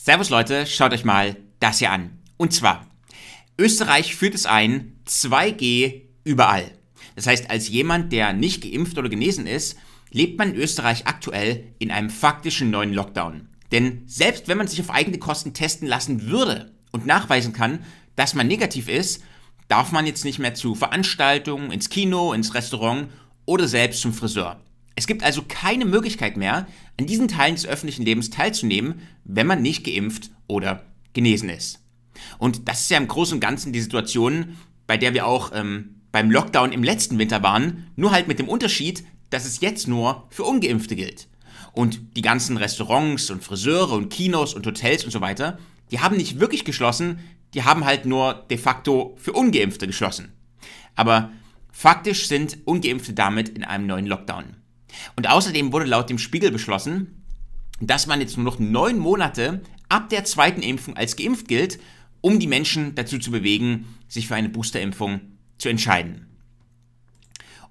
Servus Leute, schaut euch mal das hier an. Und zwar, Österreich führt es ein, 2G überall. Das heißt, als jemand, der nicht geimpft oder genesen ist, lebt man in Österreich aktuell in einem faktischen neuen Lockdown. Denn selbst wenn man sich auf eigene Kosten testen lassen würde und nachweisen kann, dass man negativ ist, darf man jetzt nicht mehr zu Veranstaltungen, ins Kino, ins Restaurant oder selbst zum Friseur. Es gibt also keine Möglichkeit mehr, an diesen Teilen des öffentlichen Lebens teilzunehmen, wenn man nicht geimpft oder genesen ist. Und das ist ja im Großen und Ganzen die Situation, bei der wir auch ähm, beim Lockdown im letzten Winter waren, nur halt mit dem Unterschied, dass es jetzt nur für ungeimpfte gilt. Und die ganzen Restaurants und Friseure und Kinos und Hotels und so weiter, die haben nicht wirklich geschlossen, die haben halt nur de facto für ungeimpfte geschlossen. Aber faktisch sind ungeimpfte damit in einem neuen Lockdown. Und außerdem wurde laut dem Spiegel beschlossen, dass man jetzt nur noch neun Monate ab der zweiten Impfung als geimpft gilt, um die Menschen dazu zu bewegen, sich für eine Boosterimpfung zu entscheiden.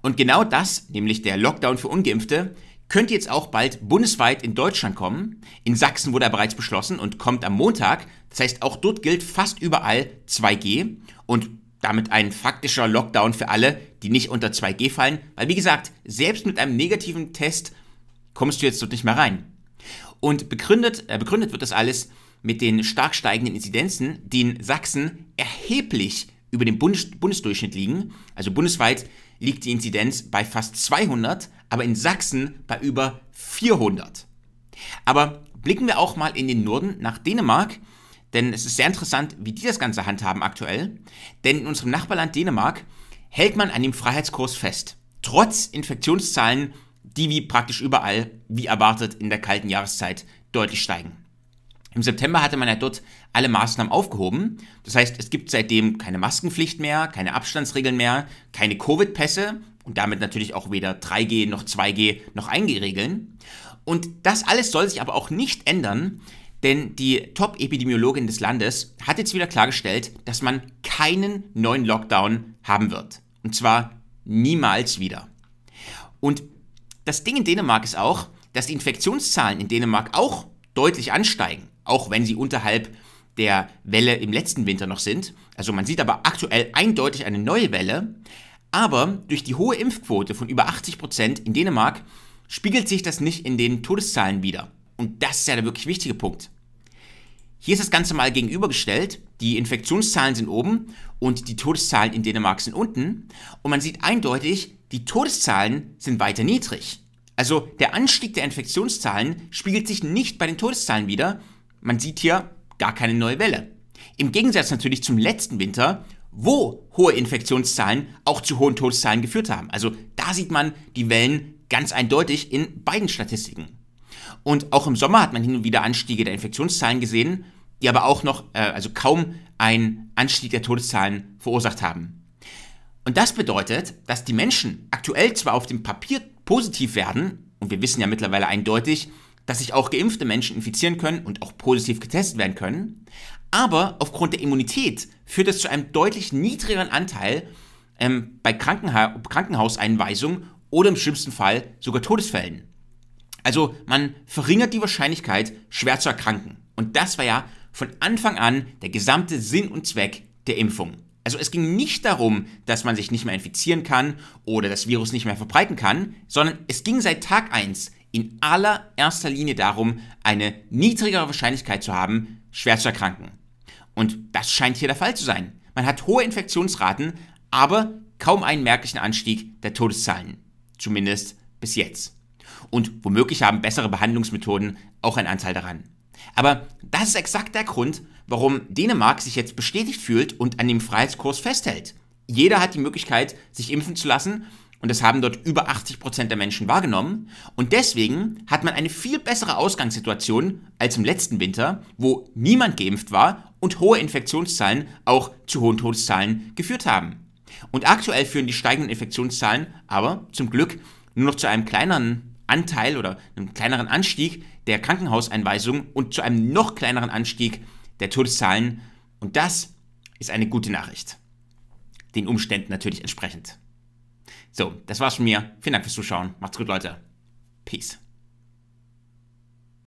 Und genau das, nämlich der Lockdown für ungeimpfte, könnte jetzt auch bald bundesweit in Deutschland kommen. In Sachsen wurde er bereits beschlossen und kommt am Montag. Das heißt, auch dort gilt fast überall 2G. Und damit ein faktischer Lockdown für alle, die nicht unter 2G fallen, weil wie gesagt, selbst mit einem negativen Test kommst du jetzt dort nicht mehr rein. Und begründet, äh, begründet wird das alles mit den stark steigenden Inzidenzen, die in Sachsen erheblich über dem Bundes Bundesdurchschnitt liegen. Also bundesweit liegt die Inzidenz bei fast 200, aber in Sachsen bei über 400. Aber blicken wir auch mal in den Norden nach Dänemark. Denn es ist sehr interessant, wie die das Ganze handhaben aktuell. Denn in unserem Nachbarland Dänemark hält man an dem Freiheitskurs fest. Trotz Infektionszahlen, die wie praktisch überall, wie erwartet, in der kalten Jahreszeit deutlich steigen. Im September hatte man ja dort alle Maßnahmen aufgehoben. Das heißt, es gibt seitdem keine Maskenpflicht mehr, keine Abstandsregeln mehr, keine Covid-Pässe und damit natürlich auch weder 3G noch 2G noch 1G-Regeln. Und das alles soll sich aber auch nicht ändern, denn die Top-Epidemiologin des Landes hat jetzt wieder klargestellt, dass man keinen neuen Lockdown haben wird. Und zwar niemals wieder. Und das Ding in Dänemark ist auch, dass die Infektionszahlen in Dänemark auch deutlich ansteigen, auch wenn sie unterhalb der Welle im letzten Winter noch sind. Also man sieht aber aktuell eindeutig eine neue Welle. Aber durch die hohe Impfquote von über 80% Prozent in Dänemark spiegelt sich das nicht in den Todeszahlen wieder und das ist ja der wirklich wichtige Punkt, hier ist das Ganze mal gegenübergestellt. Die Infektionszahlen sind oben und die Todeszahlen in Dänemark sind unten. Und man sieht eindeutig, die Todeszahlen sind weiter niedrig. Also der Anstieg der Infektionszahlen spiegelt sich nicht bei den Todeszahlen wider. Man sieht hier gar keine neue Welle. Im Gegensatz natürlich zum letzten Winter, wo hohe Infektionszahlen auch zu hohen Todeszahlen geführt haben. Also da sieht man die Wellen ganz eindeutig in beiden Statistiken. Und auch im Sommer hat man hin und wieder Anstiege der Infektionszahlen gesehen, die aber auch noch, äh, also kaum einen Anstieg der Todeszahlen verursacht haben. Und das bedeutet, dass die Menschen aktuell zwar auf dem Papier positiv werden, und wir wissen ja mittlerweile eindeutig, dass sich auch geimpfte Menschen infizieren können und auch positiv getestet werden können, aber aufgrund der Immunität führt das zu einem deutlich niedrigeren Anteil ähm, bei Krankenha Krankenhauseinweisungen oder im schlimmsten Fall sogar Todesfällen. Also man verringert die Wahrscheinlichkeit, schwer zu erkranken. Und das war ja von Anfang an der gesamte Sinn und Zweck der Impfung. Also es ging nicht darum, dass man sich nicht mehr infizieren kann oder das Virus nicht mehr verbreiten kann, sondern es ging seit Tag 1 in allererster Linie darum, eine niedrigere Wahrscheinlichkeit zu haben, schwer zu erkranken. Und das scheint hier der Fall zu sein. Man hat hohe Infektionsraten, aber kaum einen merklichen Anstieg der Todeszahlen. Zumindest bis jetzt und womöglich haben bessere Behandlungsmethoden auch einen Anteil daran. Aber das ist exakt der Grund, warum Dänemark sich jetzt bestätigt fühlt und an dem Freiheitskurs festhält. Jeder hat die Möglichkeit, sich impfen zu lassen und das haben dort über 80% Prozent der Menschen wahrgenommen. Und deswegen hat man eine viel bessere Ausgangssituation als im letzten Winter, wo niemand geimpft war und hohe Infektionszahlen auch zu hohen Todeszahlen geführt haben. Und aktuell führen die steigenden Infektionszahlen aber zum Glück nur noch zu einem kleineren Anteil oder einem kleineren Anstieg der Krankenhauseinweisungen und zu einem noch kleineren Anstieg der Todeszahlen. Und das ist eine gute Nachricht. Den Umständen natürlich entsprechend. So, das war's von mir. Vielen Dank fürs Zuschauen. Macht's gut, Leute. Peace.